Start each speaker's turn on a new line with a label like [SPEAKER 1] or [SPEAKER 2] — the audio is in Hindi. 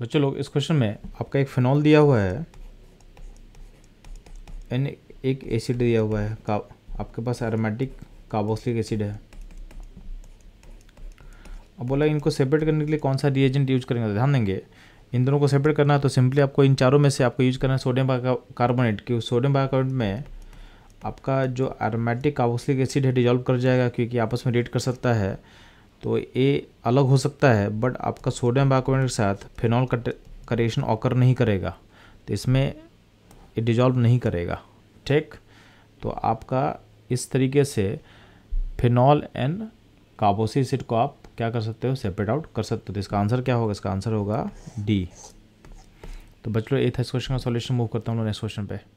[SPEAKER 1] बच्चों लोग इस क्वेश्चन में आपका एक फिनॉल दिया हुआ है एन एक एसिड दिया हुआ है का आपके पास एरोमेटिक कार्बोक्सिलिक एसिड है अब बोला इनको सेपरेट करने के लिए कौन सा रिएजेंट यूज करेंगे ध्यान देंगे इन दोनों को सेपरेट करना है तो सिंपली आपको इन चारों में से आपको यूज करना है सोडियम कार्बोनेट क्योंकि सोडियम कार्बोनेट में आपका जो एरोमेटिक कार्बोक्सिलिक एसिड है डिजॉल्व कर जाएगा क्योंकि आपस में रेड कर सकता है तो ये अलग हो सकता है बट आपका सोडियम बाइकार्बोनेट के साथ फिनॉल करेक्शन ऑकर नहीं करेगा तो इसमें ये डिजॉल्व नहीं करेगा ठीक तो आपका इस तरीके से फिनॉल एंड कार्बोसी एसिड को आप क्या कर सकते हो सेपरेट आउट कर सकते हो तो इसका आंसर क्या होगा इसका आंसर होगा डी तो बच्चों ये था इस क्वेश्चन का सॉल्यूशन मूव करता हूँ नेक्स्ट क्वेश्चन पे